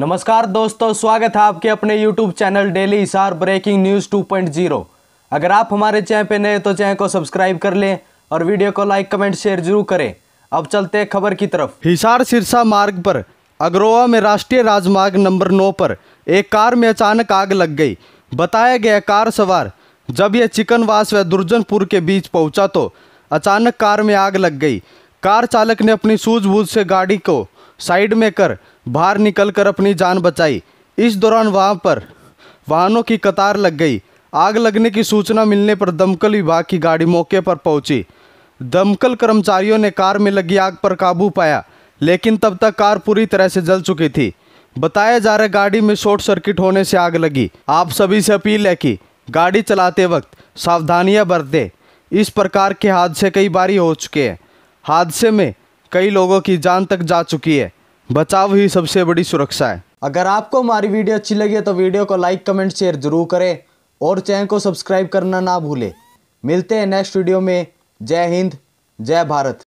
नमस्कार दोस्तों स्वागत है आपके अपने YouTube चैनल डेली इशार ब्रेकिंग न्यूज़ 2.0 अगर आप हमारे चैनल पे नए तो चैनल को सब्सक्राइब कर लें और वीडियो को लाइक कमेंट शेयर जरूर करें अब चलते हैं खबर की तरफ हिसार सिरसा मार्ग पर अग्रोवा में राष्ट्रीय राजमार्ग नंबर नौ पर एक कार में अचानक आग लग गई बताया गया कार सवार जब यह चिकनवास व दुर्जनपुर के बीच पहुंचा तो अचानक कार में आग लग गई कार चालक ने अपनी सूझबूझ से गाड़ी को साइड में कर बाहर निकलकर अपनी जान बचाई इस दौरान वहां पर वाहनों की कतार लग गई आग लगने की सूचना मिलने पर दमकल विभाग की गाड़ी मौके पर पहुंची दमकल कर्मचारियों ने कार में लगी आग पर काबू पाया लेकिन तब तक कार पूरी तरह से जल चुकी थी बताया जा रहा गाड़ी में शॉर्ट सर्किट होने से आग लगी आप सभी से अपील है कि गाड़ी चलाते वक्त सावधानियां बरतें इस प्रकार के हादसे कई बारी हो चुके हैं हादसे में कई लोगों की जान तक जा चुकी है बचाव ही सबसे बड़ी सुरक्षा है अगर आपको हमारी वीडियो अच्छी लगी है तो वीडियो को लाइक कमेंट शेयर जरूर करें और चैनल को सब्सक्राइब करना ना भूलें मिलते हैं नेक्स्ट वीडियो में जय हिंद जय भारत